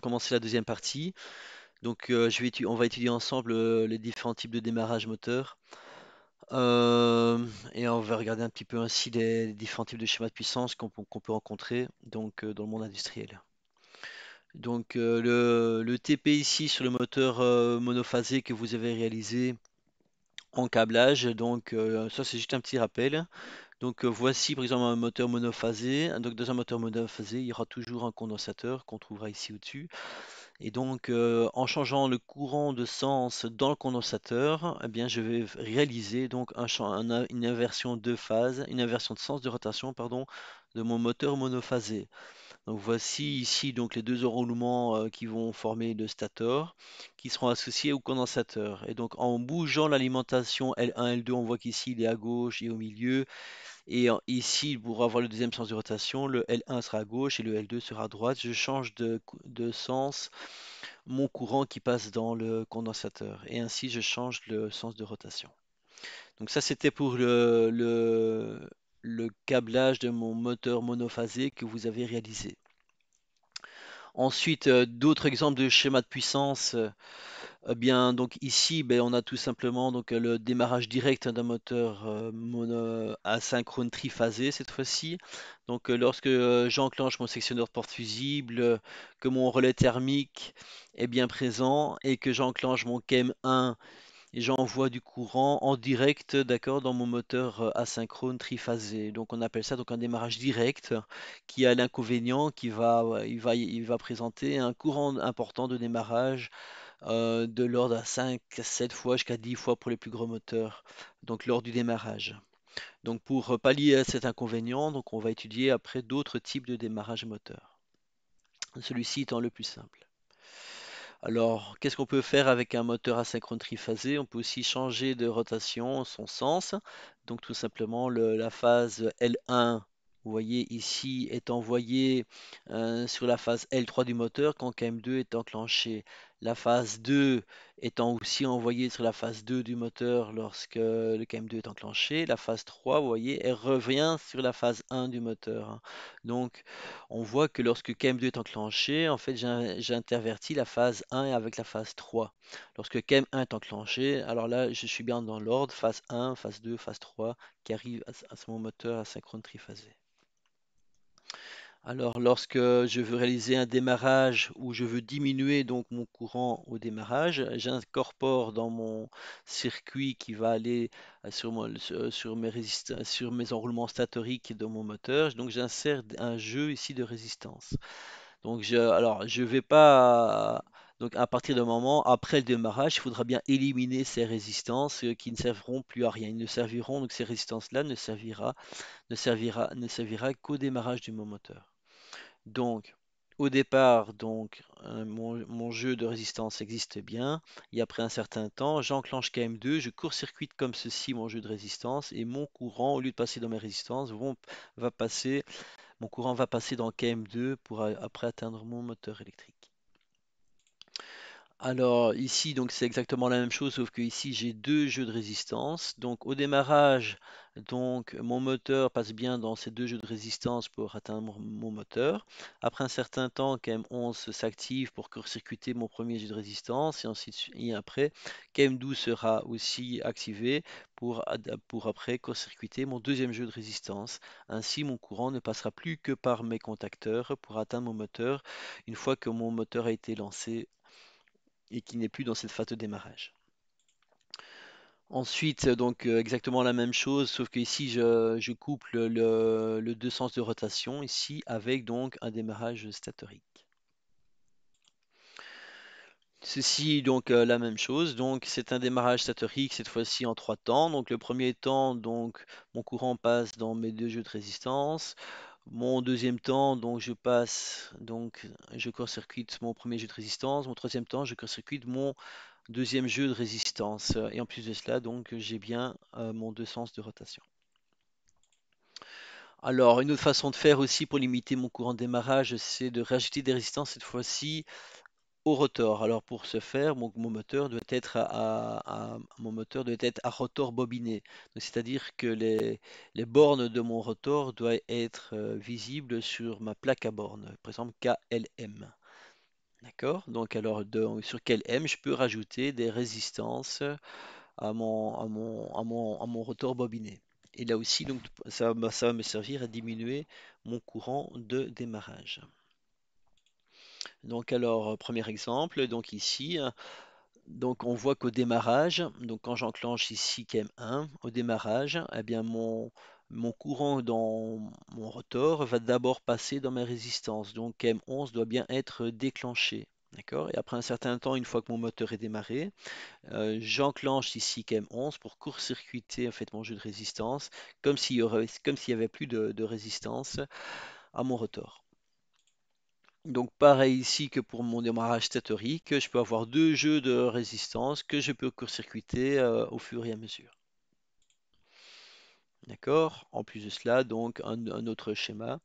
commencer la deuxième partie. Donc, euh, je vais on va étudier ensemble euh, les différents types de démarrage moteur. Euh, et on va regarder un petit peu ainsi les, différents types de schémas de puissance qu'on, peut- rencontrer donc, dans le monde industriel. Donc, le, TP ici sur le moteur monophasé que vous avez réalisé en câblage. Donc, ça, c'est juste un petit rappel. Donc euh, voici par exemple un moteur monophasé. Donc dans un moteur monophasé, il y aura toujours un condensateur qu'on trouvera ici au-dessus. Et donc euh, en changeant le courant de sens dans le condensateur, eh bien je vais réaliser donc une inversion de phase, une inversion de sens de rotation de mon moteur monophasé. Donc voici ici donc les deux enroulements euh, qui vont former le stator qui seront associés au condensateur. Et donc en bougeant l'alimentation L1, L2, on voit qu'ici il est à gauche et au milieu. Et ici, pour avoir le deuxième sens de rotation, le L1 sera à gauche et le L2 sera à droite. Je change de, de sens mon courant qui passe dans le condensateur. Et ainsi, je change le sens de rotation. Donc ça, c'était pour le, le, le câblage de mon moteur monophasé que vous avez réalisé. Ensuite, euh, d'autres exemples de schémas de puissance. Euh, eh bien, donc ici, ben, on a tout simplement donc, le démarrage direct d'un moteur euh, mono, asynchrone triphasé cette fois-ci. Donc, lorsque j'enclenche mon sectionneur de porte fusible, que mon relais thermique est bien présent et que j'enclenche mon KM1 et j'envoie du courant en direct, d'accord, dans mon moteur euh, asynchrone triphasé. Donc on appelle ça donc un démarrage direct qui a l'inconvénient qui va, il va, il va présenter un courant important de démarrage. Euh, de l'ordre à 5, 7 fois jusqu'à 10 fois pour les plus gros moteurs, donc lors du démarrage. Donc pour euh, pallier à cet inconvénient, donc on va étudier après d'autres types de démarrage moteur. Celui-ci étant le plus simple. Alors, qu'est-ce qu'on peut faire avec un moteur asynchrone triphasé On peut aussi changer de rotation son sens. Donc, tout simplement, la phase L1 vous voyez ici est envoyée euh, sur la phase L3 du moteur quand KM2 est enclenché la phase 2 étant aussi envoyée sur la phase 2 du moteur lorsque le KM2 est enclenché, la phase 3, vous voyez, elle revient sur la phase 1 du moteur. Hein. Donc, on voit que lorsque KM2 est enclenché, en fait, j'intervertis la phase 1 avec la phase 3. Lorsque KM1 est enclenché, alors là, je suis bien dans l'ordre, phase 1, phase 2, phase 3, qui arrive à, à mon moteur asynchrone triphasé. Alors, lorsque je veux réaliser un démarrage ou je veux diminuer donc mon courant au démarrage, j'incorpore dans mon circuit qui va aller euh, euh, sur, sur, mes, euh, sur mes enroulements statoriques de mon moteur. Donc, j'insère un jeu ici de résistance. Donc, je, alors, je vais pas donc à partir d'un moment, après le démarrage, il faudra bien éliminer ces résistances qui ne serviront plus à rien. Ils ne serviront, donc ces résistances-là ne servira, ne servira, ne servira qu'au démarrage du moteur. Donc, au départ, donc, euh, mon, jeu de résistance existe bien, et après un certain temps, j'enclenche KM2, je court-circuite comme ceci mon jeu de résistance, et mon courant, au lieu de passer dans mes résistances, va passer, mon courant va passer dans KM2 pour après atteindre mon moteur électrique. Alors ici, donc c'est exactement la même chose, sauf que ici j'ai deux jeux de résistance. Donc au démarrage, donc mon moteur passe bien dans ces deux jeux de résistance pour atteindre mon moteur. Après un certain temps, KM11 s'active pour court-circuiter mon premier jeu de résistance et ensuite et après KM12 sera aussi activé pour, pour après court-circuiter mon deuxième jeu de résistance. Ainsi, mon courant ne passera plus que par mes contacteurs pour atteindre mon moteur une fois que mon moteur a été lancé et qui n'est plus dans cette phase de démarrage. Ensuite, donc euh, exactement la même chose, sauf que ici je, couple le, deux sens de rotation ici avec donc un démarrage statorique. Ceci donc euh, la même chose, donc c'est un démarrage statorique cette fois-ci en trois temps. Donc le premier temps, donc mon courant passe dans mes deux jeux de résistance. Mon deuxième temps, donc je passe, donc je court-circuite mon premier jeu de résistance. Mon troisième temps, je court-circuite mon deuxième jeu de résistance. Et en plus de cela, donc j'ai bien euh, mon deux sens de rotation. Alors, une autre façon de faire aussi pour limiter mon courant de démarrage, c'est de rajouter des résistances cette fois-ci au rotor. Alors pour ce faire, mon, moteur doit être à, mon moteur doit être à rotor bobiné. C'est-à-dire que les, bornes de mon rotor doivent être euh, visibles sur ma plaque à bornes, par exemple KLM. D'accord Donc alors de, sur M, je peux rajouter des résistances à mon, à mon, à mon, à mon rotor bobiné. Et là aussi, donc, ça, ça va me servir à diminuer mon courant de démarrage. Donc alors, euh, premier exemple, donc ici, hein, donc on voit qu'au démarrage, donc quand j'enclenche ici KM1, au démarrage, eh bien mon, courant dans mon rotor va d'abord passer dans ma résistance. Donc KM11 doit bien être déclenché. Et après un certain temps, une fois que mon moteur est démarré, euh, j'enclenche ici KM11 pour court-circuiter en fait, mon jeu de résistance, comme s'il y, avait plus de résistance à mon rotor. Donc pareil ici que pour mon démarrage statorique, je peux avoir deux jeux de résistance que je peux court-circuiter euh, au fur et à mesure. D'accord En plus de cela, donc un, autre schéma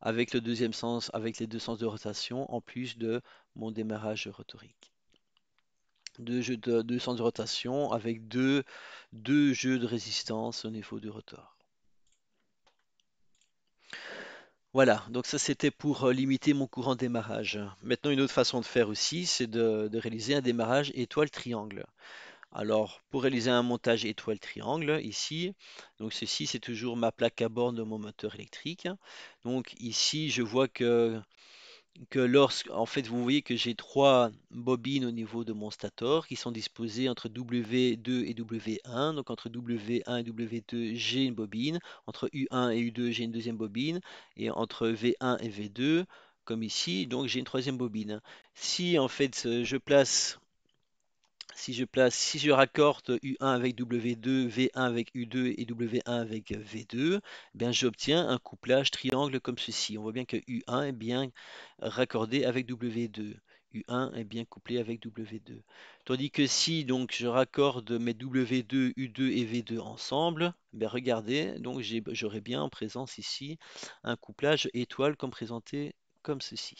avec le deuxième sens, avec les deux sens de rotation, en plus de mon démarrage rotorique. Deux jeux de sens de rotation avec deux jeux de résistance au niveau du rotor. Voilà, donc ça c'était pour euh, limiter mon courant démarrage. Maintenant, une autre façon de faire aussi, c'est de, réaliser un démarrage étoile-triangle. Alors, pour réaliser un montage étoile-triangle, ici, donc ceci c'est toujours ma plaque à borne de mon moteur électrique. Donc ici, je vois que que lorsque, en fait, vous voyez que j'ai trois bobines au niveau de mon stator qui sont disposées entre W2 et W1. Donc entre W1 et W2, j'ai une bobine. Entre U1 et U2, j'ai une deuxième bobine. Et entre V1 et V2, comme ici, donc j'ai une troisième bobine. Si en fait je place si je place, si je raccorde U1 avec W2, V1 avec U2 et W1 avec V2, eh bien j'obtiens un couplage triangle comme ceci. On voit bien que U1 est bien raccordé avec W2. U1 est bien couplé avec W2. Tandis que si donc je raccorde mes W2, U2 et V2 ensemble, eh regardez, donc j'aurai bien en présence ici un couplage étoile comme présenté comme ceci.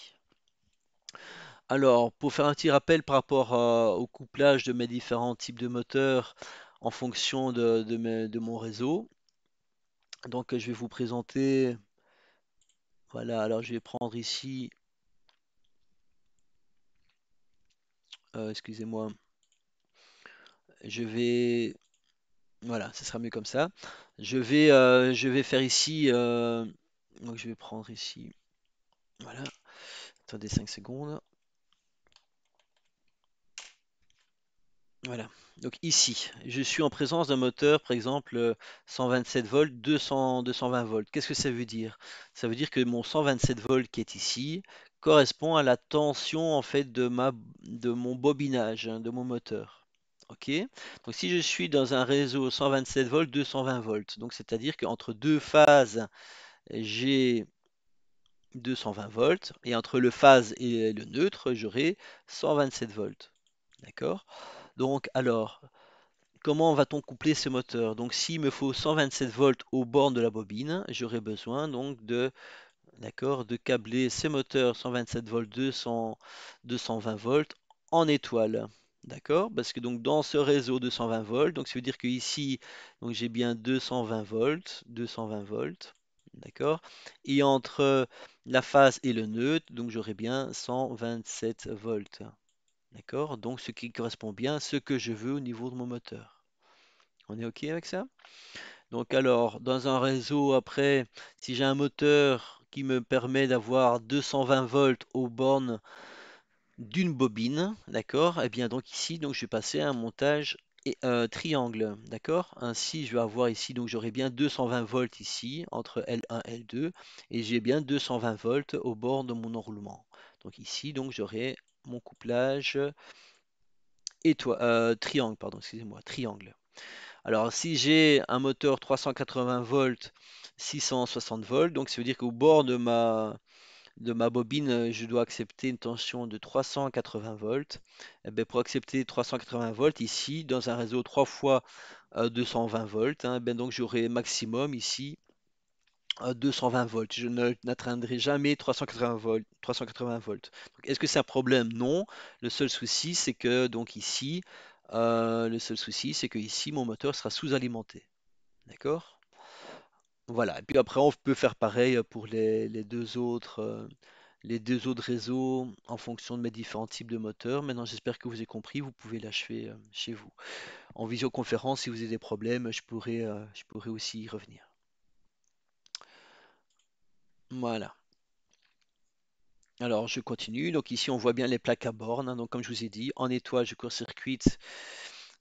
Alors, pour faire un petit rappel par rapport euh, au couplage de mes différents types de moteurs en fonction de, mon réseau, donc je vais vous présenter, voilà, alors je vais prendre ici, euh, excusez-moi, je vais, voilà, ce sera mieux comme ça. Je vais, euh, je vais faire ici, donc je vais prendre ici, voilà, attendez 5 secondes. Voilà, donc ici, je suis en présence d'un moteur, par exemple, 127 euh, volts, 220 volts. Qu'est-ce que ça veut dire? Ça veut dire que mon 127 volts qui est ici correspond à la tension en fait de, mon bobinage, hein, de mon moteur. Ok, donc si je suis dans un réseau 127 volts, 220 volts, donc c'est-à-dire qu'entre deux phases, j'ai 220 volts, et entre le phase et le neutre, j'aurai 127 volts. D'accord? Donc alors, comment va-t-on coupler ce moteur Donc s'il me faut 127 volts aux bornes de la bobine, j'aurai besoin donc de d'accord de câbler ce moteur 127 volts 220 volts en étoile. D'accord Parce que donc dans ce réseau 220 volts, donc ça veut dire que ici, j'ai bien 220 volts, 220 volts, d'accord Et entre la phase et le neutre, donc j'aurai bien 127 volts. D'accord Donc ce qui correspond bien à ce que je veux au niveau de mon moteur. On est OK avec ça Donc alors, dans un réseau, après, si j'ai un moteur qui me permet d'avoir 220 volts aux bornes d'une bobine, d'accord Et eh bien donc ici, donc, je vais passer à un montage triangle, d'accord Ainsi, je vais avoir ici, donc j'aurai bien 220 volts ici, entre L1 et L2, et j'ai bien 220 volts au bord de mon enroulement. Donc ici, donc j'aurai mon couplage. Et toi, euh, triangle, pardon, excusez-moi, triangle. Alors si j'ai un moteur 380 volts, 660 volts, donc ça veut dire qu'au bord de ma, de ma bobine, je dois accepter une tension de 380 volts. Et eh ben, pour accepter 380 volts ici, dans un réseau 3 fois 220 euh, volts, hein, ben donc j'aurai maximum ici 220 euh, volts. Je n'atteindrai jamais 380 volts. 380 volts. Est-ce que c'est un problème Non. Le seul souci, c'est que donc ici, euh, le seul souci, c'est que ici, mon moteur sera sous-alimenté. D'accord Voilà. Et puis après, on peut faire pareil euh, pour les, deux autres. les deux autres réseaux en fonction de mes différents types de moteurs. Maintenant, j'espère que vous avez compris, vous pouvez l'achever chez vous. En visioconférence, si vous avez des problèmes, je pourrais je pourrais aussi y revenir. Voilà. Alors, je continue. Donc ici, on voit bien les plaques à bornes. Hein. Donc comme je vous ai dit, en étoile, je court-circuite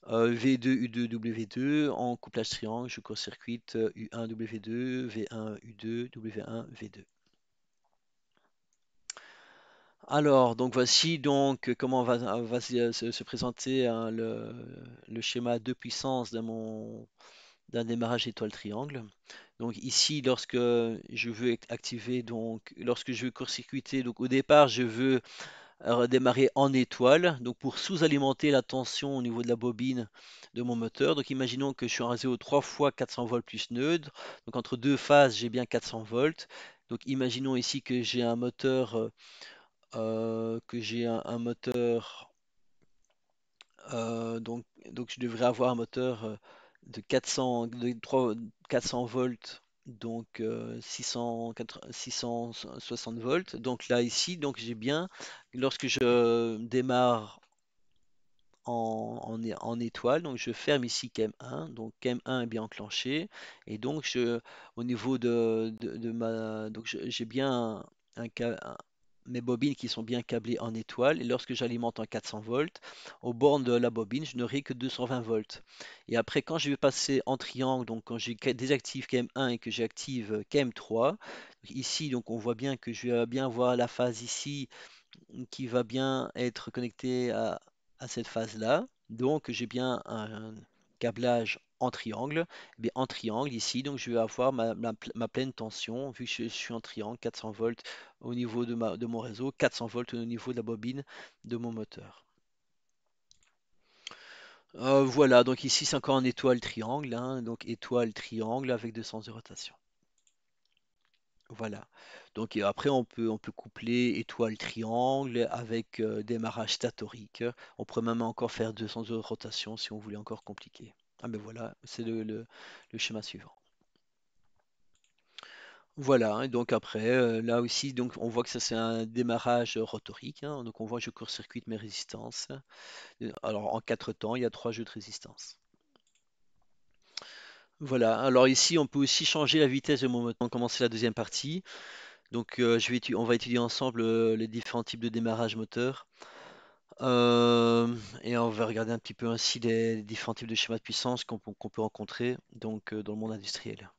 V2, U2, W2. En couplage triangle, je court-circuite U1, W2, V1, U2, W1, V2. Alors, donc voici donc comment va, va se, présenter hein, le, le, schéma de puissance d'un démarrage étoile triangle. Donc ici, lorsque je veux activer, donc lorsque je veux court-circuiter, donc au départ, je veux redémarrer en étoile, donc pour sous-alimenter la tension au niveau de la bobine de mon moteur. Donc imaginons que je suis en réseau 3 fois 400 volts plus neutre, donc entre deux phases j'ai bien 400 volts. Donc imaginons ici que j'ai un moteur, euh, que j'ai un, moteur, euh, donc, donc je devrais avoir un moteur euh, de 400, de 3, 400 volts, donc euh, 600, 660 volts. Donc là, ici, donc j'ai bien, lorsque je démarre en, en, en, étoile, donc je ferme ici KM1, donc KM1 est bien enclenché, et donc je, au niveau de, de, de ma, donc j'ai bien un, un, mes bobines qui sont bien câblées en étoile. Et lorsque j'alimente en 400 volts, aux bornes de la bobine, je n'aurai que 220 volts. Et après, quand je vais passer en triangle, donc quand j'ai désactive KM1 et que j'active KM3, ici, donc on voit bien que je vais bien voir la phase ici qui va bien être connectée à, cette phase-là. Donc j'ai bien un, un câblage en triangle, mais eh en triangle ici, donc je vais avoir ma, pleine tension, vu que je, suis en triangle, 400 volts au niveau de, ma, de mon réseau, 400 volts au niveau de la bobine de mon moteur. Euh, voilà, donc ici c'est encore en étoile triangle, hein, donc étoile triangle avec 200 de rotation. Voilà. Donc après on peut on peut coupler étoile triangle avec euh, démarrage statorique. On pourrait même encore faire 200 de rotation si on voulait encore compliquer. Ah ben voilà, c'est le, schéma suivant. Voilà, donc après, euh, là aussi, donc on voit que ça c'est un démarrage rotorique. Hein. donc on voit je court-circuite mes résistances. Alors en quatre temps, il y a trois jeux de résistance. Voilà, alors ici on peut aussi changer la vitesse de mon moteur. On commence la deuxième partie. Donc euh, je vais, on va étudier ensemble euh, les différents types de démarrage moteur. Euh, et on va regarder un petit peu ainsi les, différents types de schémas de puissance qu'on peut rencontrer donc, euh, dans le monde industriel.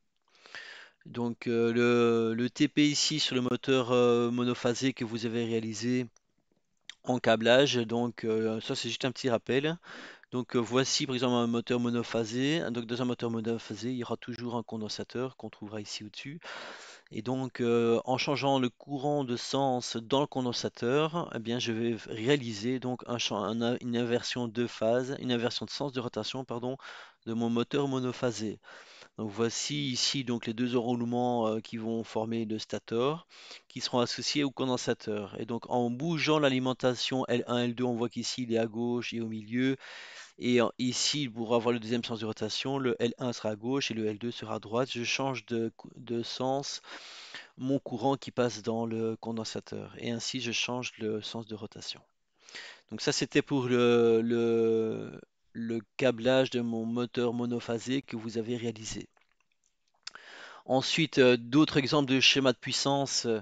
Donc euh, le, TP ici sur le moteur monophasé que vous avez réalisé en câblage, donc ça c'est juste un petit rappel. Donc voici par exemple un moteur monophasé. Donc dans un moteur monophasé, il y aura toujours un condensateur qu'on trouvera ici au-dessus. Et donc, euh, en changeant le courant de sens dans le condensateur, eh bien, je vais réaliser donc un, une inversion de phase, une inversion de sens de rotation, pardon, de mon moteur monophasé. Donc voici ici donc les deux enroulements euh, qui vont former le stator, qui seront associés au condensateur. Et donc en bougeant l'alimentation L1, L2, on voit qu'ici il est à gauche et au milieu, et ici, pour avoir le deuxième sens de rotation, le L1 sera à gauche et le L2 sera à droite. Je change de, de sens mon courant qui passe dans le condensateur. Et ainsi, je change le sens de rotation. Donc ça, c'était pour le, le, le câblage de mon moteur monophasé que vous avez réalisé. Ensuite, euh, d'autres exemples de schémas de puissance euh,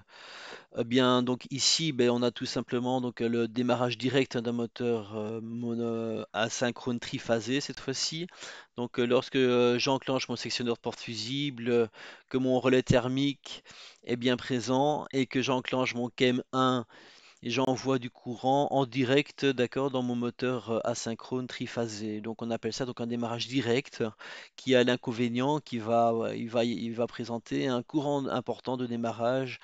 eh bien, donc ici, ben, on a tout simplement donc, le démarrage direct hein, d'un moteur euh, asynchrone triphasé cette fois-ci. Donc, euh, lorsque euh, j'enclenche mon sectionneur de porte fusible, que mon relais thermique est bien présent et que j'enclenche mon KEM 1 et j'envoie du courant en direct d'accord dans mon moteur asynchrone triphasé donc on appelle ça donc un démarrage direct qui a l'inconvénient qu'il va il va il va présenter un courant important de démarrage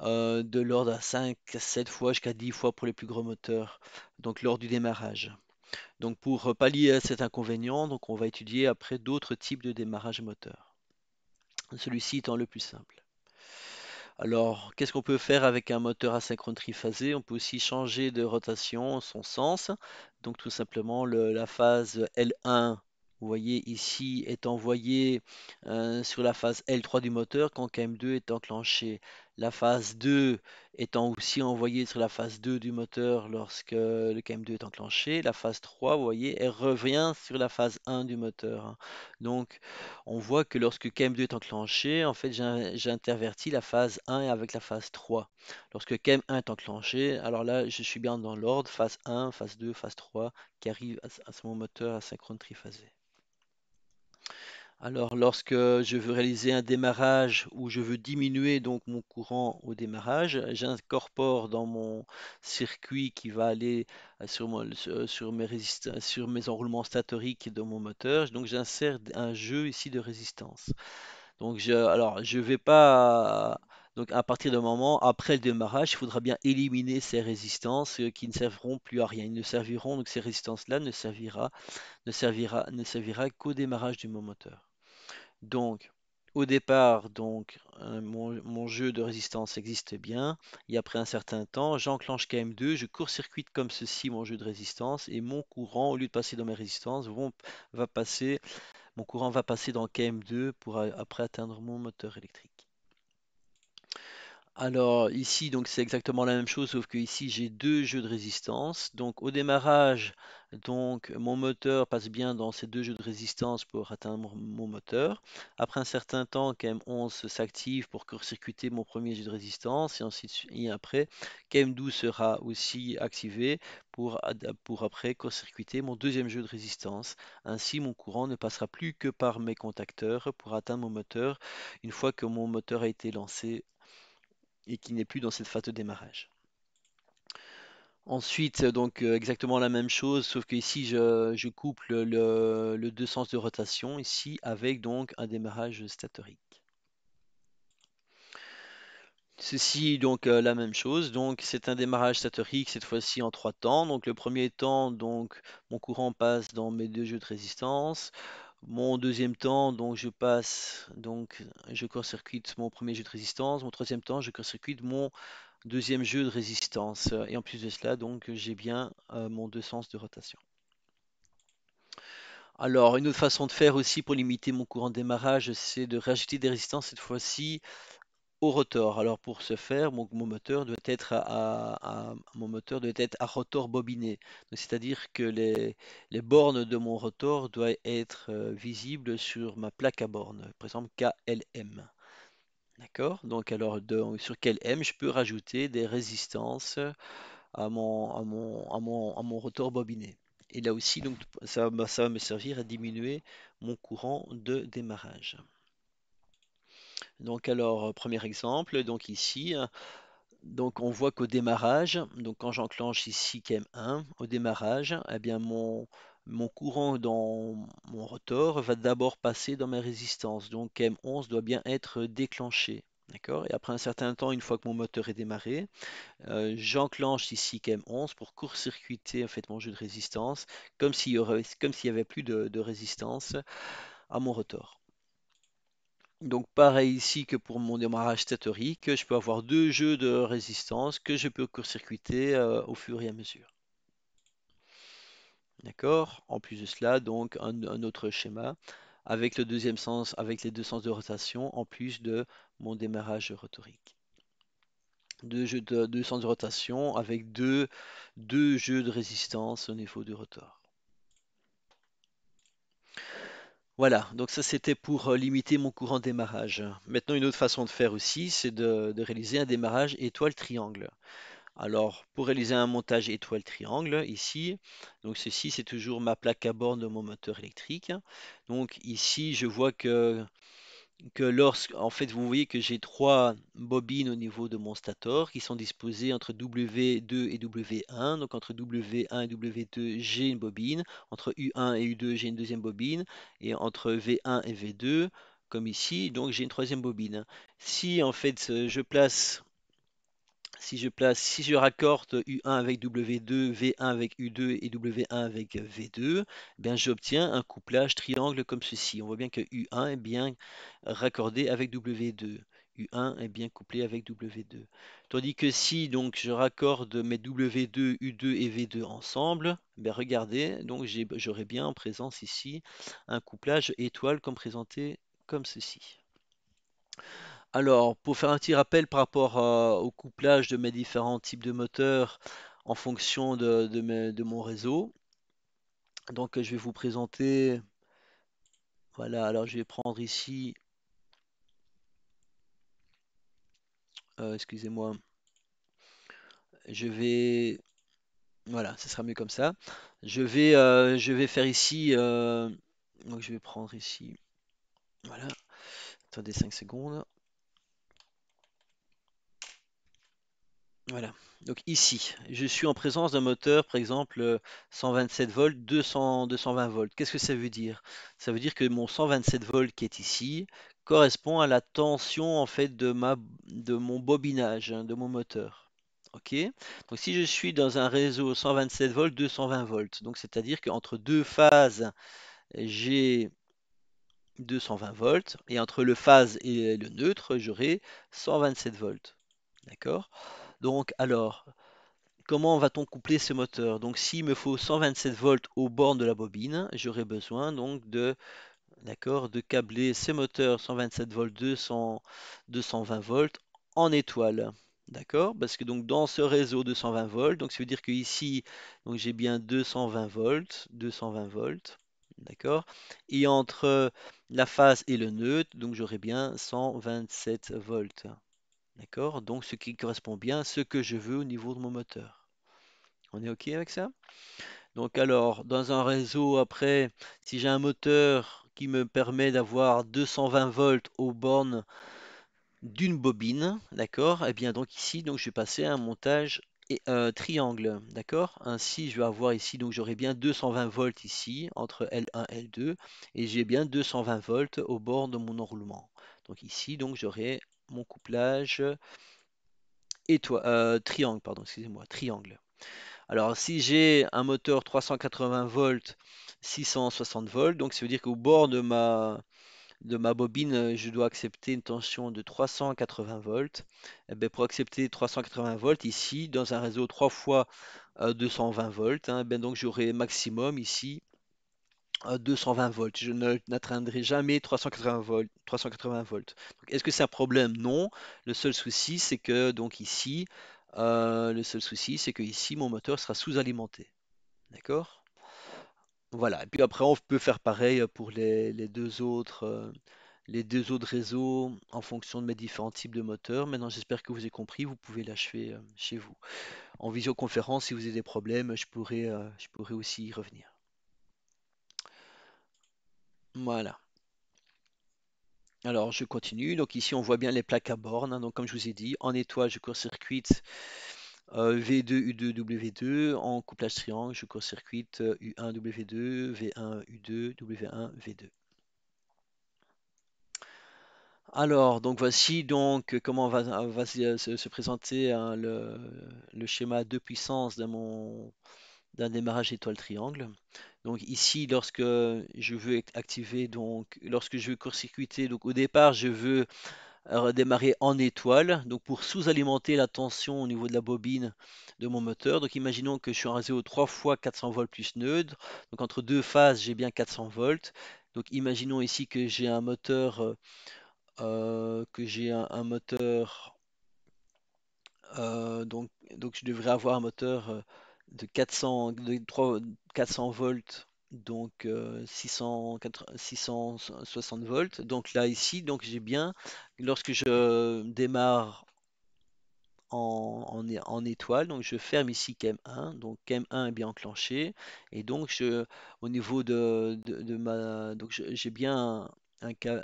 euh, de l'ordre à 5 à 7 fois jusqu'à 10 fois pour les plus gros moteurs, donc lors du démarrage. Donc pour euh, pallier à cet inconvénient, donc on va étudier après d'autres types de démarrage moteur. Celui-ci étant le plus simple. Alors, qu'est-ce qu'on peut faire avec un moteur asynchrone triphasé On peut aussi changer de rotation son sens. Donc tout simplement, la phase L1 vous voyez ici est envoyée euh, sur la phase L3 du moteur quand KM2 est enclenché. La phase 2 étant aussi envoyée sur la phase 2 du moteur lorsque le KM2 est enclenché. La phase 3, vous voyez, elle revient sur la phase 1 du moteur. Hein. Donc, on voit que lorsque KM2 est enclenché, en fait, j'intervertis la phase 1 avec la phase 3. Lorsque KM1 est enclenché, alors là, je suis bien dans l'ordre, phase 1, phase 2, phase 3, qui arrive à, mon moteur à asynchrone triphasé. Alors, lorsque je veux réaliser un démarrage ou je veux diminuer donc mon courant au démarrage, j'incorpore dans mon circuit qui va aller euh, euh, euh, sur, mes, enroulements statoriques de mon moteur. Donc, j'insère un jeu ici de résistance. Donc, je, alors, je vais pas. Donc à partir d'un moment, après le démarrage, il faudra bien éliminer ces résistances qui ne serviront plus à rien. Ils ne serviront, donc ces résistances-là ne servira, ne servira, qu'au démarrage du moteur. Donc, au départ, donc, euh, mon, jeu de résistance existe bien, et après un certain temps, j'enclenche KM2, je court-circuite comme ceci mon jeu de résistance, et mon courant, au lieu de passer dans mes résistances, va passer, mon courant va passer dans KM2 pour après atteindre mon moteur électrique. Alors ici, donc c'est exactement la même chose, sauf que ici j'ai deux jeux de résistance. Donc au démarrage, donc mon moteur passe bien dans ces deux jeux de résistance pour atteindre mon moteur. Après un certain temps, KM11 s'active pour court-circuiter mon premier jeu de résistance et ensuite après KM12 sera aussi activé pour, pour après court-circuiter mon deuxième jeu de résistance. Ainsi, mon courant ne passera plus que par mes contacteurs pour atteindre mon moteur une fois que mon moteur a été lancé et qui n'est plus dans cette phase de démarrage. Ensuite, donc euh, exactement la même chose, sauf que ici je, je couple le, deux sens de rotation ici avec donc un démarrage statorique. Ceci donc euh, la même chose, donc c'est un démarrage statorique cette fois-ci en trois temps. Donc le premier temps, donc mon courant passe dans mes deux jeux de résistance. Mon deuxième temps, donc je passe, donc je court-circuite mon premier jeu de résistance. Mon troisième temps, je court-circuite mon deuxième jeu de résistance. Et en plus de cela, donc j'ai bien euh, mon deux sens de rotation. Alors, une autre façon de faire aussi pour limiter mon courant de démarrage, c'est de rajouter des résistances cette fois-ci rotor. Alors pour ce faire, mon, moteur doit être à, mon moteur doit être à rotor bobiné. C'est-à-dire que les, bornes de mon rotor doivent être euh, visibles sur ma plaque à bornes, par exemple KLM. D'accord Donc alors de, sur m je peux rajouter des résistances à mon, à mon, à mon, rotor bobiné. Et là aussi, donc, ça, ça va me servir à diminuer mon courant de démarrage. Donc alors, euh, premier exemple, donc ici, hein, donc on voit qu'au démarrage, donc quand j'enclenche ici KM1, au démarrage, eh bien mon, mon courant dans mon rotor va d'abord passer dans ma résistance. Donc KM11 doit bien être déclenché. D'accord Et après un certain temps, une fois que mon moteur est démarré, euh, j'enclenche ici KM11 pour court-circuiter en fait mon jeu de résistance, comme s'il y, comme s'il y avait plus de, de résistance à mon rotor. Donc pareil ici que pour mon démarrage théorique, je peux avoir deux jeux de résistance que je peux court-circuiter euh, au fur et à mesure. D'accord En plus de cela, donc un, autre schéma avec le deuxième sens, avec les deux sens de rotation, en plus de mon démarrage rotorique. Deux jeux de deux sens de rotation avec deux, deux jeux de résistance au niveau du rotor. Voilà, donc ça c'était pour euh, limiter mon courant de démarrage. Maintenant, une autre façon de faire aussi, c'est de, de, réaliser un démarrage étoile-triangle. Alors, pour réaliser un montage étoile-triangle, ici, donc ceci c'est toujours ma plaque à borne de mon moteur électrique. Donc ici, je vois que que lorsque, en fait, vous voyez que j'ai trois bobines au niveau de mon stator qui sont disposées entre W2 et W1. Donc entre W1 et W2, j'ai une bobine. Entre U1 et U2, j'ai une deuxième bobine. Et entre V1 et V2, comme ici, donc j'ai une troisième bobine. Si en fait je place si je place, si je raccorde U1 avec W2, V1 avec U2 et W1 avec V2, eh j'obtiens un couplage triangle comme ceci. On voit bien que U1 est bien raccordé avec W2. U1 est bien couplé avec W2. Tandis que si donc je raccorde mes W2, U2 et V2 ensemble, eh regardez, j'aurai bien en présence ici un couplage étoile comme présenté comme ceci. Alors, pour faire un petit rappel par rapport euh, au couplage de mes différents types de moteurs en fonction de, mon réseau, donc je vais vous présenter. Voilà, alors je vais prendre ici, euh, excusez-moi, je vais, voilà, ce sera mieux comme ça. Je vais, euh, je vais faire ici, donc je vais prendre ici, voilà, attendez 5 secondes. Voilà. Donc ici, je suis en présence d'un moteur, par exemple, 127 euh, volts, 200, 220 volts. Qu'est-ce que ça veut dire Ça veut dire que mon 127 volts qui est ici correspond à la tension en fait de, de mon bobinage, hein, de mon moteur. Ok Donc si je suis dans un réseau 127 volts, 220 volts, donc c'est-à-dire qu'entre deux phases, j'ai 220 volts, et entre le phase et le neutre, j'aurai 127 volts. D'accord donc alors, comment va-t-on coupler ce moteur Donc s'il me faut 127 volts aux bornes de la bobine, j'aurai besoin donc de d'accord de câbler ce moteur 127 volts 220 volts en étoile. D'accord Parce que donc dans ce réseau 220 volts, donc ça veut dire que ici j'ai bien 220 volts, 220 volts. D'accord Et entre la phase et le neutre, donc j'aurai bien 127 volts. D'accord Donc ce qui correspond bien à ce que je veux au niveau de mon moteur. On est OK avec ça Donc alors, dans un réseau, après, si j'ai un moteur qui me permet d'avoir 220 volts aux bornes d'une bobine, d'accord Et eh bien donc ici, donc, je vais passer à un montage triangle, d'accord Ainsi, je vais avoir ici, donc j'aurai bien 220 volts ici, entre L1 et L2, et j'ai bien 220 volts au bord de mon enroulement. Donc ici, donc j'aurai mon couplage. Et toi, euh, triangle, pardon, excusez-moi, triangle. Alors, si j'ai un moteur 380 volts, 660 volts, donc ça veut dire qu'au bord de ma, de ma bobine, je dois accepter une tension de 380 volts. Et eh ben, pour accepter 380 volts, ici, dans un réseau 3 fois 220 euh, volts, hein, eh ben, donc j'aurai maximum ici 220 volts. Je n'atteindrai jamais 380 volts. 380 volts. Est-ce que c'est un problème Non. Le seul souci, c'est que donc ici, euh, le seul souci, c'est que ici, mon moteur sera sous-alimenté. D'accord Voilà. Et puis après, on peut faire pareil pour les, deux autres. Euh, les deux autres réseaux en fonction de mes différents types de moteurs. Maintenant, j'espère que vous avez compris, vous pouvez l'achever euh, chez vous. En visioconférence, si vous avez des problèmes, je pourrais, je pourrais aussi y revenir. Voilà. Alors, je continue. Donc ici, on voit bien les plaques à bornes. Hein. Donc comme je vous ai dit, en étoile, je court-circuite V2, U2, W2. En couplage triangle, je court-circuite U1, W2, V1, U2, W1, V2. Alors, donc voici donc comment va, se, présenter hein, le, le, schéma de puissance d'un démarrage étoile triangle. Donc ici, lorsque je veux activer, donc lorsque je veux court-circuiter, donc au départ, je veux redémarrer en étoile, donc pour sous-alimenter la tension au niveau de la bobine de mon moteur. Donc imaginons que je suis en réseau 3 fois 400 volts plus neutre, donc entre deux phases j'ai bien 400 volts. Donc imaginons ici que j'ai un moteur, euh, que j'ai un, moteur, euh, donc, donc je devrais avoir un moteur euh, de 400, de 3, 400 volts, donc euh, 600, 660 volts. Donc là, ici, donc j'ai bien, lorsque je démarre en, en, en, étoile, donc je ferme ici KM1, donc KM1 est bien enclenché, et donc je, au niveau de, de, de ma, donc j'ai bien un, un,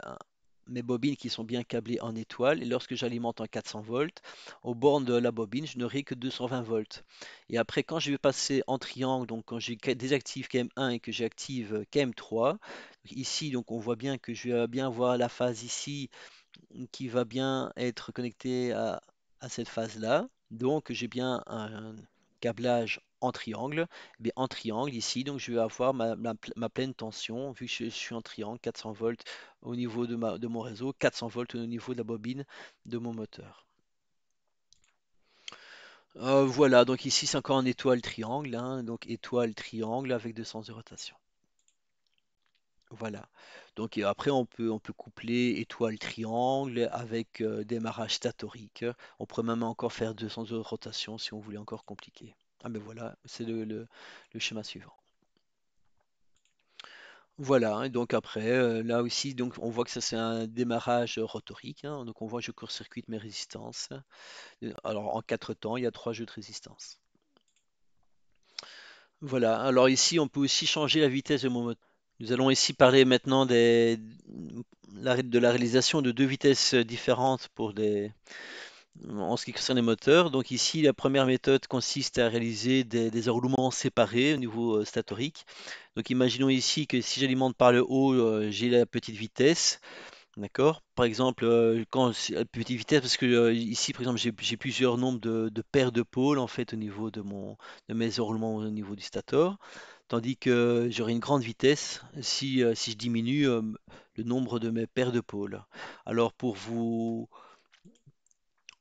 mes bobines qui sont bien câblées en étoile. Et lorsque j'alimente en 400 volts, au bornes de la bobine, je n'aurai que 220 volts. Et après, quand je vais passer en triangle, donc quand j'ai désactive KM1 et que j'active KM3, ici, donc on voit bien que je vais bien voir la phase ici qui va bien être connectée à, à cette phase-là. Donc j'ai bien un câblage en triangle, mais en triangle ici, donc je vais avoir ma, pleine tension, vu que je, suis en triangle, 400 volts au niveau de, ma, de mon réseau, 400 volts au niveau de la bobine de mon moteur. Euh, voilà, donc ici c'est encore un étoile triangle, hein, donc étoile triangle avec 200 de rotation. Voilà. Donc après on peut on peut coupler étoile triangle avec euh, démarrage statorique. On pourrait même encore faire 200 de rotation si on voulait encore compliquer. Ah ben voilà, c'est le, schéma suivant. Voilà, et donc après, euh, là aussi, donc on voit que ça c'est un démarrage rotorique. Hein. donc on voit je court-circuite mes résistances. Alors en quatre temps, il y a trois jeux de résistance. Voilà, alors ici on peut aussi changer la vitesse de mon moteur. Nous allons ici parler maintenant des, de la réalisation de deux vitesses différentes pour des, en ce qui concerne les moteurs. Donc ici, la première méthode consiste à réaliser des, enroulements séparés au niveau euh, statorique. Donc imaginons ici que si j'alimente par le haut, euh, j'ai la petite vitesse. D'accord Par exemple, euh, quand petite vitesse, parce que ici, par exemple, j'ai plusieurs nombres de, paires de pôles en fait au niveau de, mon, de mes enroulements au niveau du stator. Tandis que j'aurai une grande vitesse si, si je diminue le nombre de mes paires de pôles. Alors pour vous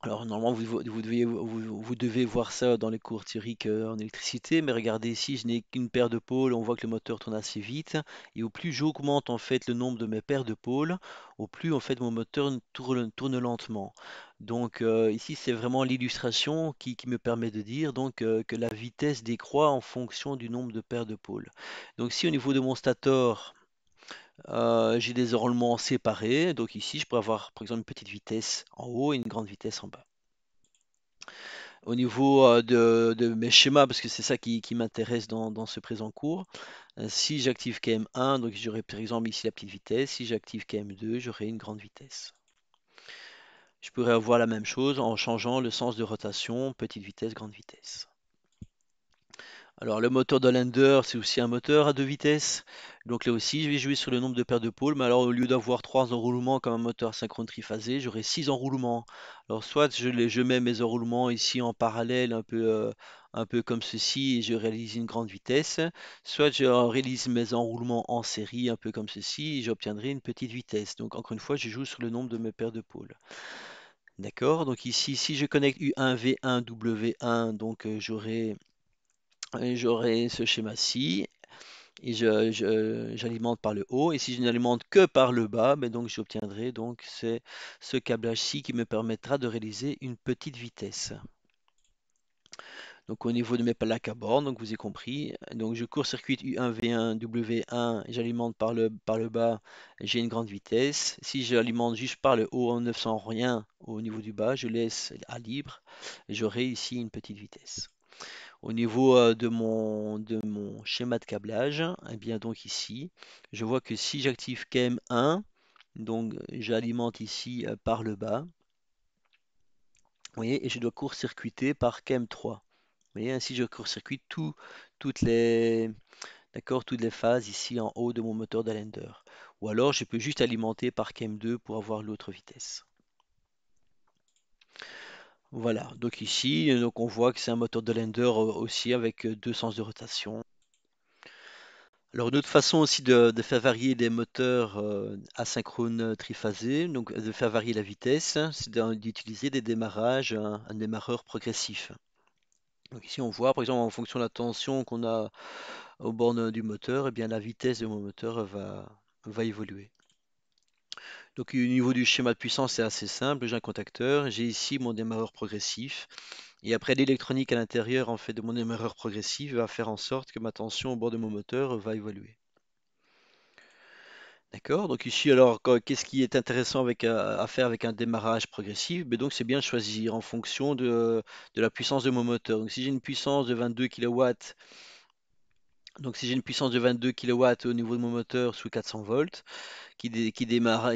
alors normalement, vous, devez, vous, devez voir ça dans les cours théoriques euh, en électricité, mais regardez ici, je n'ai qu'une paire de pôles, on voit que le moteur tourne assez vite, et au plus j'augmente en fait le nombre de mes paires de pôles, au plus en fait mon moteur tourne, tourne lentement. Donc euh, ici c'est vraiment l'illustration qui, me permet de dire donc euh, que la vitesse décroît en fonction du nombre de paires de pôles. Donc si au niveau de mon stator, euh, j'ai des enroulements séparés, donc ici je pourrais avoir par exemple une petite vitesse en haut et une grande vitesse en bas. Au niveau euh, de, mes schémas, parce que c'est ça qui, m'intéresse dans, ce présent cours, euh, si j'active KM1, donc j'aurai par exemple ici la petite vitesse, si j'active KM2, j'aurai une grande vitesse. Je pourrais avoir la même chose en changeant le sens de rotation, petite vitesse, grande vitesse. Alors le moteur de Lander c'est aussi un moteur à deux vitesses. Donc là aussi, je vais jouer sur le nombre de paires de pôles, mais alors au lieu d'avoir 3 enroulements comme un moteur synchrone triphasé, j'aurai 6 enroulements. Alors soit je, mets mes enroulements ici en parallèle, euh, un peu, comme ceci, et je réalise une grande vitesse, soit je réalise mes enroulements en série, un peu comme ceci, et j'obtiendrai une petite vitesse. Donc encore une fois, je joue sur le nombre de mes paires de pôles. D'accord, donc ici, si je connecte U1, V1, W1, donc euh, euh, j'aurai ce schéma-ci et j'alimente par le haut. Et si je n'alimente que par le bas, mais ben donc j'obtiendrai donc c'est ce câblage-ci qui me permettra de réaliser une petite vitesse. Donc au niveau de mes plaques à bord, donc vous avez compris. Donc je cours circuit U1, V1, W1, j'alimente par le, par le bas, j'ai une grande vitesse. Si j'alimente juste par le haut en ne faisant rien au niveau du bas, je laisse à libre, j'aurai ici une petite vitesse. Au niveau euh, de mon, de mon schéma de câblage, et eh bien donc ici, je vois que si j'active KM1, donc j'alimente ici euh, par le bas, vous voyez, et je dois court-circuiter par KM3. Vous voyez, ainsi je court-circuite tout, toutes, les, d'accord toutes les phases ici en haut de mon moteur d'alender Ou alors je peux juste alimenter par KM2 pour avoir l'autre vitesse. Voilà, donc ici, donc on voit que c'est un moteur de l'ender euh, aussi avec euh, deux sens de rotation. Alors une autre façon aussi de, faire varier des moteurs euh, asynchrone asynchrones triphasés, donc de faire varier la vitesse, hein, c'est d'utiliser des démarrages, un, démarreur progressif. Donc ici on voit par exemple en fonction de la tension qu'on a aux bornes du moteur, et eh bien la vitesse de mon moteur va évoluer. Donc au niveau du schéma de puissance, c'est assez simple. J'ai un contacteur, j'ai ici mon démarreur progressif. Et après l'électronique à l'intérieur en fait de mon démarreur progressif va faire en sorte que ma tension au bord de mon moteur va évoluer. D'accord Donc ici, alors, qu'est-ce qui est intéressant euh, à, faire avec un démarrage progressif ben, Donc, c'est bien choisir en fonction de, euh, de, la puissance de mon moteur. Donc, si j'ai une puissance de 22 kW donc si j'ai une puissance de 22 kW au niveau de mon moteur sous 400 volts, qui, qui,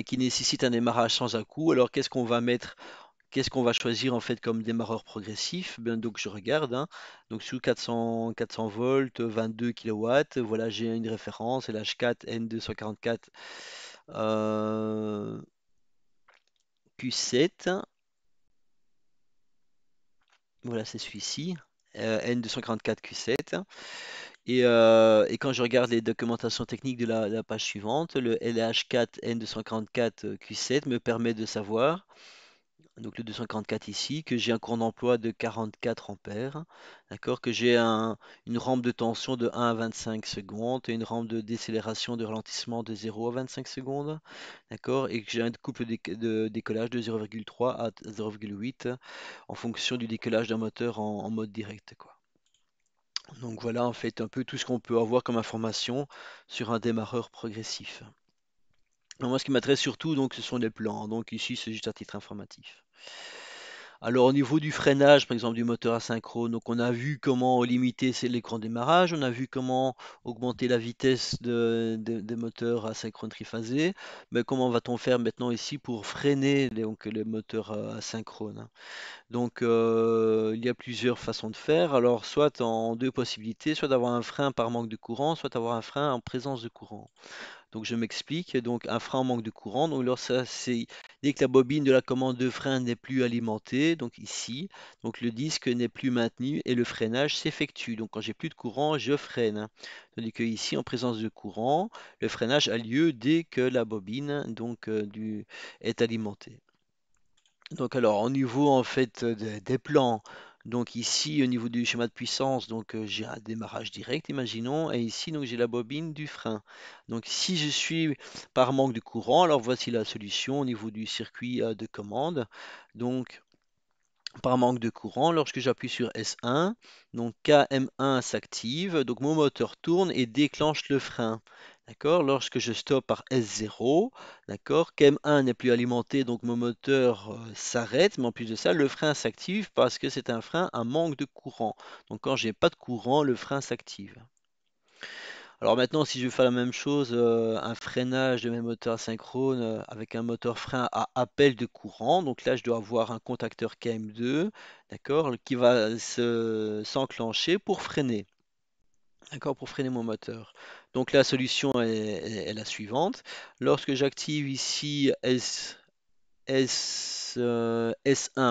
qui nécessite un démarrage sans à coup, alors qu'est-ce qu'on va mettre Qu'est-ce qu'on va choisir en fait comme démarreur progressif Bien donc je regarde, hein. donc sous 400 400 volts, 22 kW, voilà j'ai une référence c'est LH4 N244 Q7. Voilà c'est celui-ci. Euh, N244Q7. Euh, et, quand je regarde les documentations techniques de la page suivante, le LH4 N244Q7 me permet de savoir donc le 244 ici, que j'ai un courant d'emploi de 44 ampères, d'accord, que j'ai une rampe de tension de 1 à 25 secondes et une rampe de décélération de ralentissement de 0 à 25 secondes, d'accord, et que j'ai un couple de, décollage de 0,3 à 0,8 en fonction du décollage d'un moteur en, mode direct, Donc voilà en fait un peu tout ce qu'on peut avoir comme information sur un démarreur progressif. Moi, ce qui m'intéresse surtout, donc, ce sont les plans. Hein. Donc, ici, c'est juste à titre informatif. Alors au niveau du freinage, par exemple du moteur asynchrone, on a vu comment limiter l'écran démarrage, on a vu comment augmenter la vitesse des moteurs asynchrone triphasés, mais comment va-t-on faire maintenant ici pour freiner les, moteurs euh, asynchrone Donc euh, il y a plusieurs façons de faire, alors soit en deux possibilités, soit d'avoir un frein par manque de courant, soit d'avoir un frein en présence de courant. Donc je m'explique, donc un frein en manque de courant, donc c'est dès que la bobine de la commande de frein n'est plus alimentée, donc ici, donc le disque n'est plus maintenu et le freinage s'effectue. Donc quand j'ai plus de courant, je freine. Tandis que ici, en présence de courant, le freinage a lieu dès que la bobine donc, euh, du, est alimentée. Donc alors au niveau en fait des plans, donc ici, au niveau du schéma de puissance, donc euh, j'ai un démarrage direct, imaginons, et ici, donc j'ai la bobine du frein. Donc si je suis par manque de courant, alors voici la solution au niveau du circuit euh, de commande. Donc par manque de courant, lorsque j'appuie sur S1, donc KM1 s'active, donc mon moteur tourne et déclenche le frein. D'accord Lorsque je stoppe par S0, d'accord KM1 n'est plus alimenté, donc mon moteur euh, s'arrête, mais en plus de ça, le frein s'active parce que c'est un frein à manque de courant. Donc quand j'ai pas de courant, le frein s'active. Alors maintenant, si je veux faire la même chose, euh, un freinage de mes moteurs synchrone euh, avec un moteur frein à appel de courant, donc là je dois avoir un contacteur KM2, d'accord, qui va s'enclencher pour freiner. D'accord, pour freiner mon moteur. Donc la solution est, la suivante. Lorsque j'active ici S, 1 euh,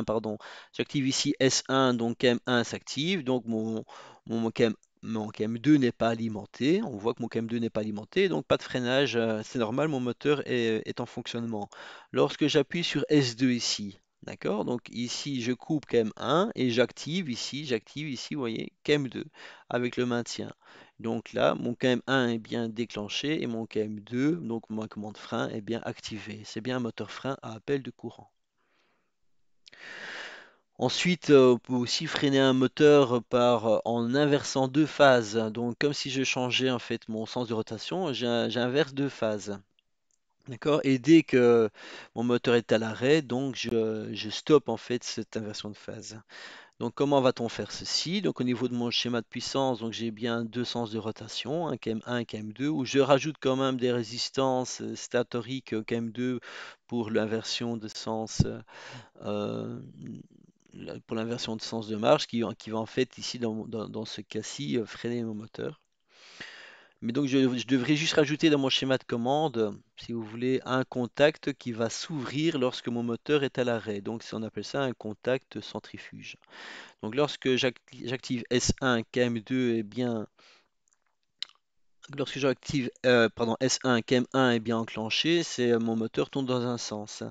pardon, j'active ici S1, donc m 1 s'active, donc mon, mon, km 2 n'est pas alimenté, on voit que mon KM2 n'est pas alimenté, donc pas de freinage, euh, c'est normal, mon moteur est, est en fonctionnement. Lorsque j'appuie sur S2 ici, d'accord, donc ici je coupe KM1 et j'active ici, j'active ici, vous voyez, KM2 avec le maintien. Donc là, mon KM1 est bien déclenché et mon KM2, donc mon commande frein, est bien activé. C'est bien un moteur frein à appel de courant. Ensuite, euh, on peut aussi freiner un moteur euh, en inversant deux phases. Donc comme si je changeais en fait mon sens de rotation, j'inverse deux phases. D'accord Et dès que mon moteur est à l'arrêt, donc je, je stoppe en fait cette inversion de phase. Donc comment va-t-on faire ceci Donc au niveau de mon schéma de puissance, donc j'ai bien deux sens de rotation, un KM1 et KM2, où je rajoute quand même des résistances euh, statoriques au KM2 pour l'inversion de sens euh, euh, pour l'inversion de sens de marche qui, qui va en fait ici dans ce cas-ci freiner mon moteur. Mais donc, je, devrais juste rajouter dans mon schéma de commande, si vous voulez, un contact qui va s'ouvrir lorsque mon moteur est à l'arrêt. Donc, on appelle ça un contact centrifuge. Donc, lorsque j'active S1, KM2 est bien... Lorsque j'active euh, S1, KM1 est bien enclenché, c'est mon moteur tourne dans un sens.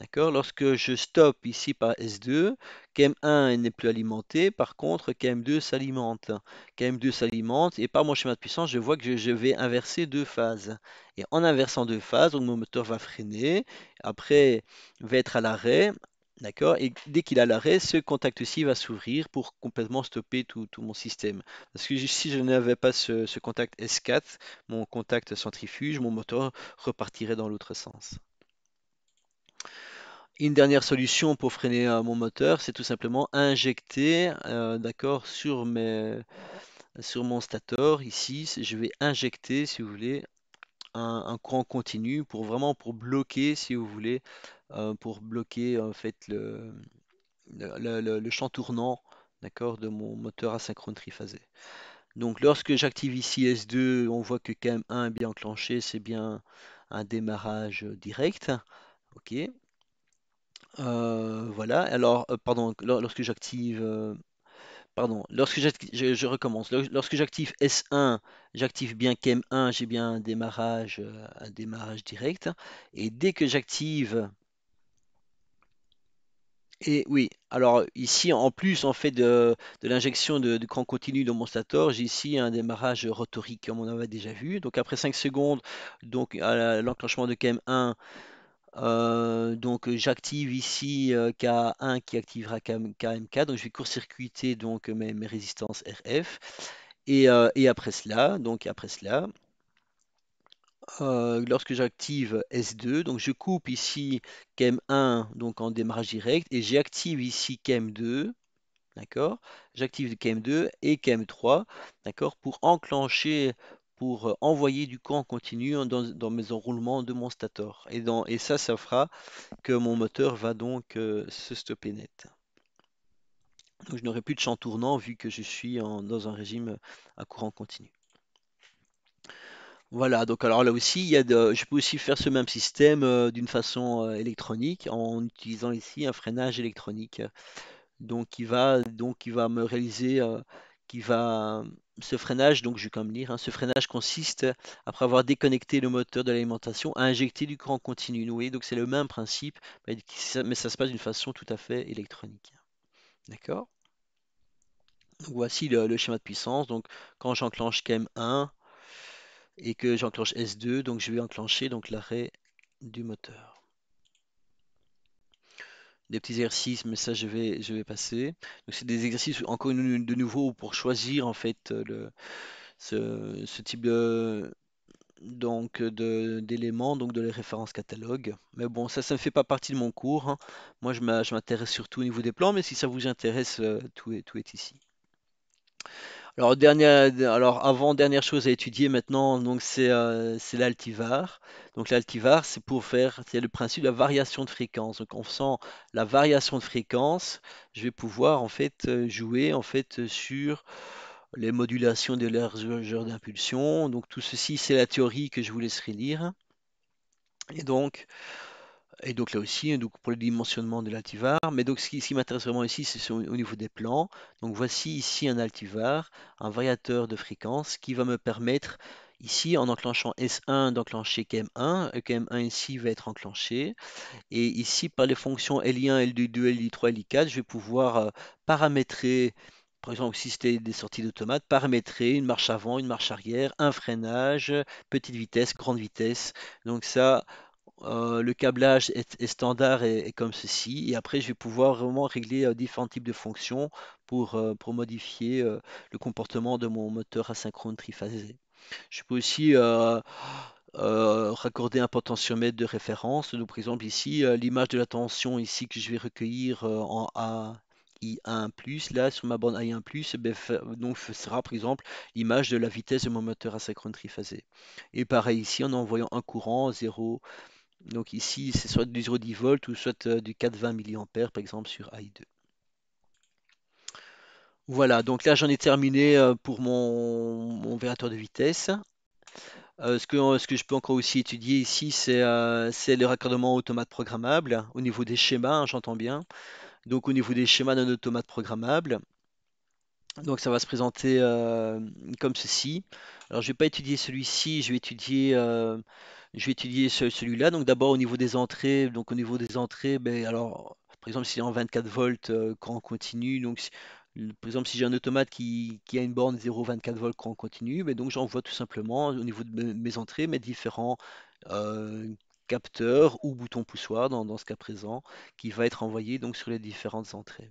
D'accord Lorsque je stoppe ici par S2, KM1 n'est plus alimenté, par contre KM2 s'alimente. KM2 s'alimente et par mon schéma de puissance, je vois que je vais inverser deux phases. Et en inversant deux phases, mon moteur va freiner, après va être à l'arrêt, D'accord Et dès qu'il est à l'arrêt, ce contact-ci va s'ouvrir pour complètement stopper tout, mon système. Parce que si je n'avais pas ce, ce, contact S4, mon contact centrifuge, mon moteur repartirait dans l'autre sens. Une dernière solution pour freiner euh, mon moteur, c'est tout simplement injecter, euh, d'accord, sur, sur mon stator ici, je vais injecter, si vous voulez, un, courant continu pour vraiment pour bloquer, si vous voulez, euh, pour bloquer en fait le, le, champ tournant, d'accord, de mon moteur asynchrone triphasé. Donc lorsque j'active ici S2, on voit que KM1 est bien enclenché, c'est bien un démarrage direct. Ok, euh, voilà, alors, euh, euh, pardon, lorsque j'active... pardon, lorsque je, recommence. Lorsque j'active S1, j'active bien km 1, j'ai bien un démarrage, un démarrage direct. Et dès que j'active... Et oui, alors ici, en plus, en fait, de, l'injection de, de cran continu dans mon stator, j'ai ici un démarrage rotorique, comme on avait déjà vu. Donc après 5 secondes, donc à l'enclenchement de km 1 euh, donc euh, j'active ici euh, K1 qui activera KMK, donc je vais court-circuiter donc mes, résistances RF. Et, après cela, donc après cela, lorsque j'active S2, donc je coupe ici KM1 donc en démarrage direct et j'active ici KM2 D'accord J'active KM2 et KM3, d'accord Pour enclencher, pour euh, envoyer du courant continu dans, mes enroulements de mon stator. Et, dans, et ça, ça fera que mon moteur va donc euh, se stopper net. Donc je n'aurai plus de champ tournant vu que je suis en, dans un régime à courant continu. Voilà, donc alors là aussi, il y a de, je peux aussi faire ce même système euh, d'une façon électronique en utilisant ici un freinage électronique. Donc qui va, donc, qui va me réaliser, qui va ce freinage, donc je vais quand même hein, ce freinage consiste, après avoir déconnecté le moteur de l'alimentation, à injecter du courant continu. donc c'est le même principe, mais ça, se passe d'une façon tout à fait électronique. D'accord Voici le, schéma de puissance. Donc quand j'enclenche KM1 et que j'enclenche S2, donc je vais enclencher l'arrêt du moteur des petits exercices, mais ça je vais, je vais passer. Donc c'est des exercices encore une, de nouveau pour choisir en fait le, ce, type de donc d'éléments, donc de les références catalogue. Mais bon, ça, ça ne fait pas partie de mon cours. Hein. Moi, je m'intéresse surtout au niveau des plans, mais si ça vous intéresse, euh, tout, est, tout est ici. Alors, dernière, alors avant, dernière chose à étudier maintenant, donc c'est euh, l'altivar. Donc l'altivar, c'est pour faire, c'est le principe de la variation de fréquence. Donc en faisant la variation de fréquence, je vais pouvoir en fait euh, jouer en fait sur les modulations de largeur d'impulsion. Donc tout ceci, c'est la théorie que je vous laisserai lire. Et donc, et donc là aussi, hein, donc pour le dimensionnement de l'altivar. Mais donc ce qui, qui m'intéresse vraiment ici, c'est au niveau des plans. Donc voici ici un altivar, un variateur de fréquence qui va me permettre ici en enclenchant S1 d'enclencher KM1, KM1 ici va être enclenché, et ici par les fonctions L1, L2, L3, L4, je vais pouvoir euh, paramétrer, par exemple si c'était des sorties de paramétrer une marche avant, une marche arrière, un freinage, petite vitesse, grande vitesse, donc ça euh, le câblage est, standard et, comme ceci. Et après, je vais pouvoir vraiment régler euh, différents types de fonctions pour, euh, modifier le comportement de mon moteur asynchrone triphasé. Je peux aussi raccorder un potentiomètre de référence. Donc, par exemple, ici, l'image de la tension ici que je vais recueillir en A i1+, là sur ma bande i1+, ben, donc sera par exemple l'image de la vitesse de mon moteur asynchrone triphasé. Et pareil ici en envoyant un courant 0 donc ici, c'est soit du 0,10 v ou soit euh, du 420 ma par exemple sur AI2. Voilà, donc là j'en ai terminé euh, pour mon, mon de vitesse. Euh, ce, que, ce, que, je peux encore aussi étudier ici, c'est le raccordement automate programmable au niveau des schémas, hein, j'entends bien. Donc au niveau des schémas d'un automate programmable. Donc ça va se présenter comme ceci. Alors je ne vais pas étudier celui-ci, je vais étudier je vais étudier celui-là. Donc d'abord au niveau des entrées, donc au niveau des entrées, ben alors par exemple si en 24 volts quand euh, on continue, donc par exemple si j'ai un automate qui, qui a une borne 0,24 volts quand on continue, ben donc j'envoie tout simplement au niveau de mes, entrées mes différents euh, capteurs ou boutons poussoirs dans, dans ce cas présent qui va être envoyé donc sur les différentes entrées.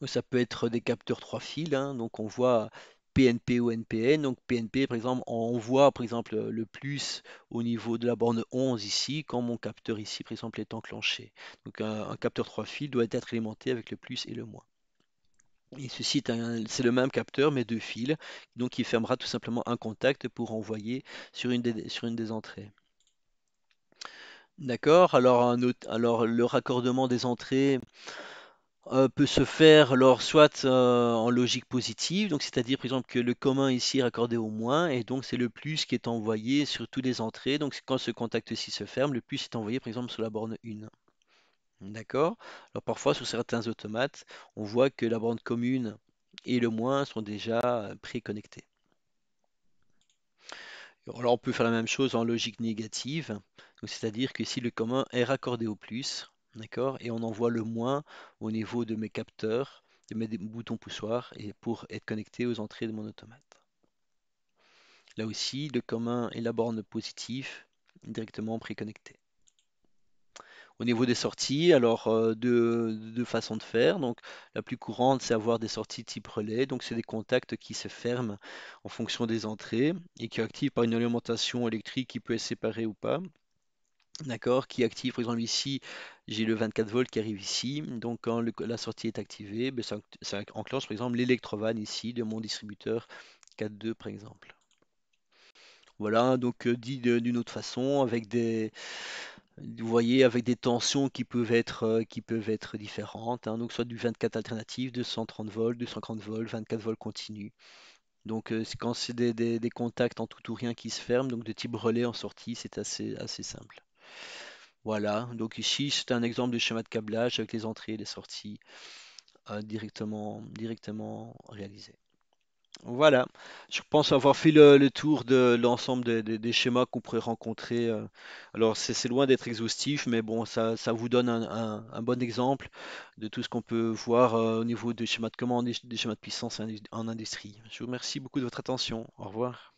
Donc, ça peut être des capteurs trois fils, hein. donc on voit PNP ou NPN. Donc PNP, par exemple, on voit par exemple euh, le plus au niveau de la borne 11 ici, quand mon capteur ici, par exemple, est enclenché. Donc un, capteur 3 fils doit être alimenté avec le plus et le moins. Et ceci, c'est le même capteur, mais deux fils, donc il fermera tout simplement un contact pour envoyer sur une des, entrées. D'accord alors le raccordement des entrées... Euh, peut se faire alors soit euh, en logique positive, donc c'est-à-dire par exemple que le commun ici est raccordé au moins, et donc c'est le plus qui est envoyé sur toutes les entrées. Donc quand ce contact-ci se ferme, le plus est envoyé par exemple sur la borne 1. D'accord Alors parfois sur certains automates, on voit que la borne commune et le moins sont déjà euh, préconnectés. Alors on peut faire la même chose en logique négative, c'est-à-dire que si le commun est raccordé au plus, et on envoie le moins au niveau de mes capteurs, de mes boutons poussoirs, et pour être connecté aux entrées de mon automate. Là aussi, le commun et la borne positive directement préconnectés. Au niveau des sorties, alors euh, deux, façons de faire. Donc la plus courante, c'est avoir des sorties type relais. Donc c'est des contacts qui se ferment en fonction des entrées et qui activent par une alimentation électrique qui peut être séparée ou pas. D'accord, qui active, par exemple ici, j'ai le 24 volts qui arrive ici, donc quand la sortie est activée, ben, ça, enclenche par exemple l'électrovanne ici de mon distributeur 4.2 par exemple. Voilà, donc euh, dit d'une autre façon, avec des, vous voyez, avec des tensions qui peuvent être, euh, qui peuvent être différentes, hein. donc soit du 24 alternatif, 230 volts, 230 volts, 24 volts continu. Donc euh, quand c'est des, contacts en tout ou rien qui se ferment, donc de type relais en sortie, c'est assez, assez simple. Voilà, donc ici c'est un exemple de schéma de câblage avec les entrées et les sorties euh, directement, directement réalisées. Voilà, je pense avoir fait le, tour de l'ensemble des, schémas qu'on pourrait rencontrer. Euh. Alors c'est loin d'être exhaustif, mais bon, ça, vous donne un, bon exemple de tout ce qu'on peut voir euh, au niveau des schémas de commande, et des schémas de puissance en industrie. Je vous remercie beaucoup de votre attention. Au revoir.